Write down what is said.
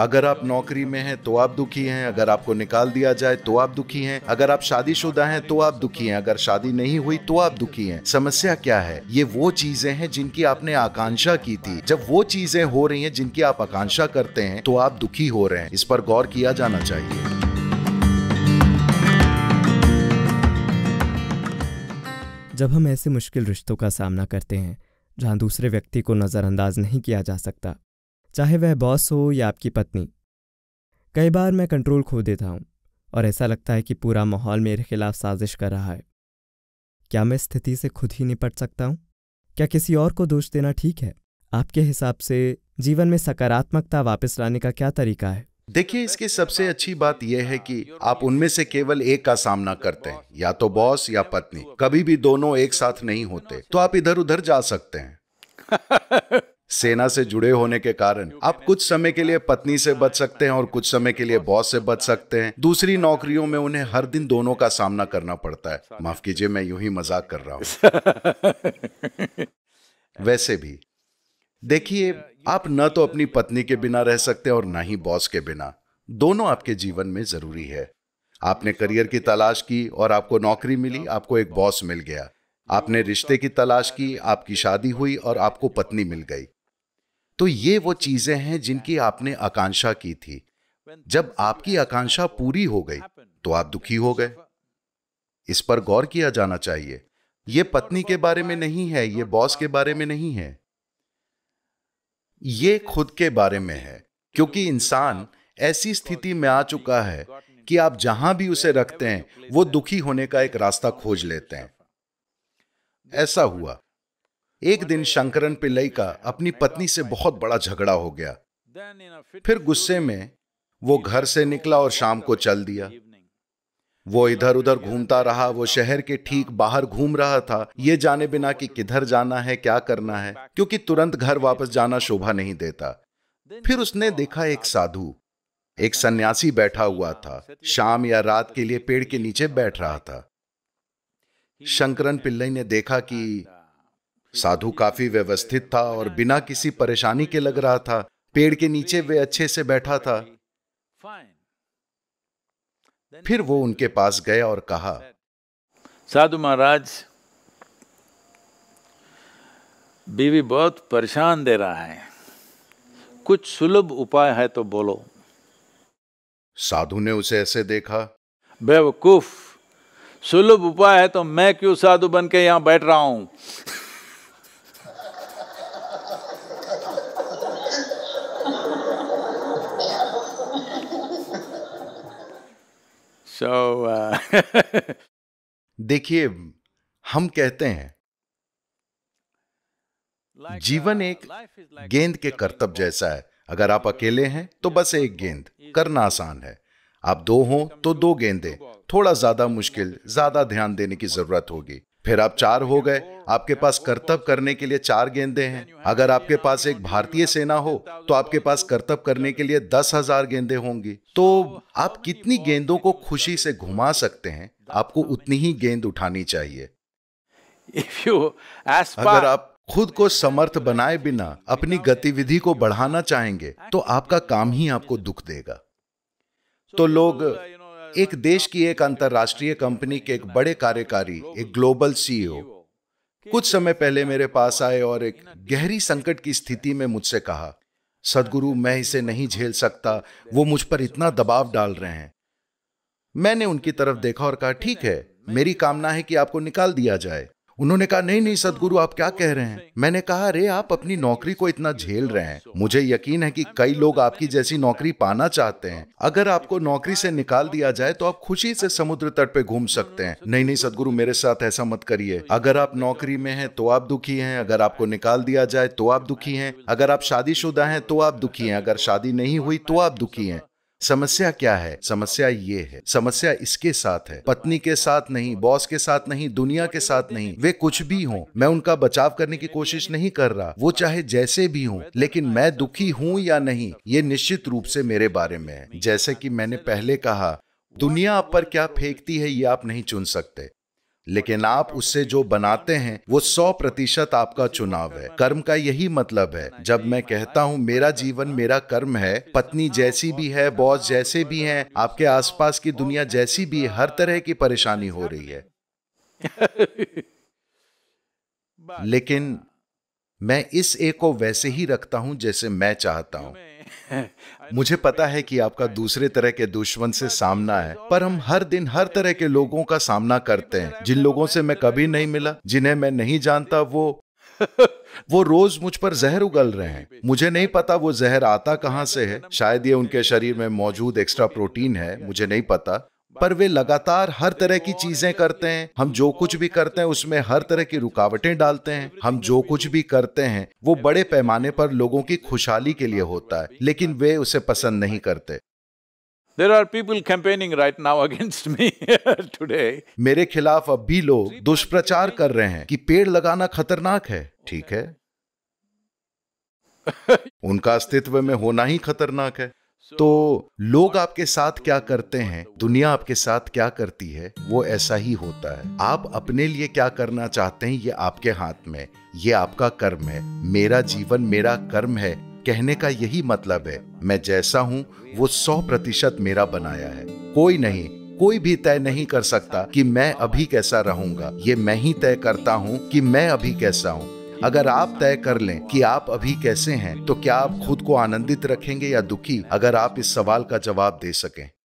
अगर आप नौकरी में हैं तो आप दुखी हैं अगर आपको निकाल दिया जाए तो आप दुखी हैं अगर आप शादीशुदा हैं तो आप दुखी हैं अगर शादी नहीं हुई तो आप दुखी हैं समस्या क्या है ये वो चीजें हैं जिनकी आपने आकांक्षा की थी जब वो चीजें हो रही हैं जिनकी आप आकांक्षा करते हैं तो आप दुखी हो रहे हैं इस पर गौर किया जाना चाहिए जब हम ऐसे मुश्किल रिश्तों का सामना करते हैं जहां दूसरे व्यक्ति को नज़रअंदाज नहीं किया जा सकता चाहे वह बॉस हो या आपकी पत्नी कई बार मैं कंट्रोल खो देता हूँ और ऐसा लगता है कि पूरा माहौल मेरे खिलाफ साजिश कर रहा है क्या मैं स्थिति से खुद ही निपट सकता हूँ क्या किसी और को दोष देना ठीक है आपके हिसाब से जीवन में सकारात्मकता वापस लाने का क्या तरीका है देखिए इसकी सबसे अच्छी बात यह है कि आप उनमें से केवल एक का सामना करते हैं या तो बॉस या पत्नी कभी भी दोनों एक साथ नहीं होते तो आप इधर उधर जा सकते हैं सेना से जुड़े होने के कारण आप कुछ समय के लिए पत्नी से बच सकते हैं और कुछ समय के लिए बॉस से बच सकते हैं दूसरी नौकरियों में उन्हें हर दिन दोनों का सामना करना पड़ता है माफ कीजिए मैं यूं ही मजाक कर रहा हूं वैसे भी देखिए आप न तो अपनी पत्नी के बिना रह सकते और ना ही बॉस के बिना दोनों आपके जीवन में जरूरी है आपने करियर की तलाश की और आपको नौकरी मिली आपको एक बॉस मिल गया आपने रिश्ते की तलाश की आपकी शादी हुई और आपको पत्नी मिल गई तो ये वो चीजें हैं जिनकी आपने आकांक्षा की थी जब आपकी आकांक्षा पूरी हो गई तो आप दुखी हो गए इस पर गौर किया जाना चाहिए यह पत्नी के बारे में नहीं है यह बॉस के बारे में नहीं है यह खुद के बारे में है क्योंकि इंसान ऐसी स्थिति में आ चुका है कि आप जहां भी उसे रखते हैं वो दुखी होने का एक रास्ता खोज लेते हैं ऐसा हुआ एक दिन शंकरन पिल्लई का अपनी पत्नी से बहुत बड़ा झगड़ा हो गया फिर गुस्से में वो घर से निकला और शाम को चल दिया वो इधर उधर घूमता रहा वो शहर के ठीक बाहर घूम रहा था ये जाने बिना कि किधर जाना है क्या करना है क्योंकि तुरंत घर वापस जाना शोभा नहीं देता फिर उसने देखा एक साधु एक सन्यासी बैठा हुआ था शाम या रात के लिए पेड़ के नीचे बैठ रहा था शंकरन पिल्लई ने देखा कि साधु काफी व्यवस्थित था और बिना किसी परेशानी के लग रहा था पेड़ के नीचे वे अच्छे से बैठा था फिर वो उनके पास गया और कहा साधु महाराज बीवी बहुत परेशान दे रहा है कुछ सुलभ उपाय है तो बोलो साधु ने उसे ऐसे देखा बेवकूफ सुलभ उपाय है तो मैं क्यों साधु बन के यहां बैठ रहा हूं सो uh, देखिए हम कहते हैं जीवन uh, एक गेंद के करतब जैसा है अगर आप अकेले हैं तो बस एक गेंद करना आसान है आप दो हों तो दो गेंदें थोड़ा ज्यादा मुश्किल ज्यादा ध्यान देने की जरूरत होगी फिर आप चार हो गए आपके पास कर्तव्य करने के लिए चार गेंदे हैं अगर आपके पास एक भारतीय सेना हो तो आपके पास कर्तव्य करने के लिए दस हजार गेंदे होंगी तो आप कितनी गेंदों को खुशी से घुमा सकते हैं आपको उतनी ही गेंद उठानी चाहिए अगर आप खुद को समर्थ बनाए बिना अपनी गतिविधि को बढ़ाना चाहेंगे तो आपका काम ही आपको दुख देगा तो लोग एक देश की एक अंतरराष्ट्रीय कंपनी के एक बड़े कार्यकारी एक ग्लोबल सीईओ e कुछ समय पहले मेरे पास आए और एक गहरी संकट की स्थिति में मुझसे कहा सदगुरु मैं इसे नहीं झेल सकता वो मुझ पर इतना दबाव डाल रहे हैं मैंने उनकी तरफ देखा और कहा ठीक है मेरी कामना है कि आपको निकाल दिया जाए उन्होंने कहा नहीं नहीं सदगुरु आप क्या कह रहे हैं मैंने कहा अरे आप अपनी नौकरी को इतना झेल रहे हैं मुझे यकीन है कि कई लोग आपकी जैसी नौकरी पाना चाहते हैं अगर आपको नौकरी से निकाल दिया जाए तो आप खुशी से समुद्र तट पे घूम सकते हैं नहीं नहीं सदगुरु मेरे साथ ऐसा मत करिए अगर आप नौकरी में हैं तो आप दुखी हैं अगर आपको निकाल दिया जाए तो आप दुखी हैं अगर आप शादीशुदा हैं तो आप दुखी हैं अगर शादी नहीं हुई तो आप दुखी हैं समस्या क्या है समस्या ये है समस्या इसके साथ है पत्नी के साथ नहीं बॉस के साथ नहीं दुनिया के साथ नहीं वे कुछ भी हों मैं उनका बचाव करने की कोशिश नहीं कर रहा वो चाहे जैसे भी हों लेकिन मैं दुखी हूं या नहीं ये निश्चित रूप से मेरे बारे में है जैसे कि मैंने पहले कहा दुनिया आप पर क्या फेंकती है ये आप नहीं चुन सकते लेकिन आप उससे जो बनाते हैं वो सौ प्रतिशत आपका चुनाव है कर्म का यही मतलब है जब मैं कहता हूँ मेरा जीवन मेरा कर्म है पत्नी जैसी भी है बॉस जैसे भी है आपके आसपास की दुनिया जैसी भी हर तरह की परेशानी हो रही है लेकिन मैं इस ए को वैसे ही रखता हूं जैसे मैं चाहता हूं मुझे पता है कि आपका दूसरे तरह के दुश्मन से सामना है पर हम हर दिन हर तरह के लोगों का सामना करते हैं जिन लोगों से मैं कभी नहीं मिला जिन्हें मैं नहीं जानता वो वो रोज मुझ पर जहर उगल रहे हैं मुझे नहीं पता वो जहर आता कहाँ से है शायद ये उनके शरीर में मौजूद एक्स्ट्रा प्रोटीन है मुझे नहीं पता पर वे लगातार हर तरह की चीजें करते हैं हम जो कुछ भी करते हैं उसमें हर तरह की रुकावटें डालते हैं हम जो कुछ भी करते हैं वो बड़े पैमाने पर लोगों की खुशहाली के लिए होता है लेकिन वे उसे पसंद नहीं करते There are people campaigning right now against me today. मेरे खिलाफ अब भी लोग दुष्प्रचार कर रहे हैं कि पेड़ लगाना खतरनाक है ठीक है उनका अस्तित्व में होना ही खतरनाक है तो लोग आपके साथ क्या करते हैं दुनिया आपके साथ क्या करती है वो ऐसा ही होता है आप अपने लिए क्या करना चाहते हैं ये आपके हाथ में ये आपका कर्म है मेरा जीवन मेरा कर्म है कहने का यही मतलब है मैं जैसा हूँ वो सौ प्रतिशत मेरा बनाया है कोई नहीं कोई भी तय नहीं कर सकता कि मैं अभी कैसा रहूंगा ये मैं ही तय करता हूँ कि मैं अभी कैसा हूँ अगर आप तय कर लें कि आप अभी कैसे हैं तो क्या आप खुद को आनंदित रखेंगे या दुखी अगर आप इस सवाल का जवाब दे सकें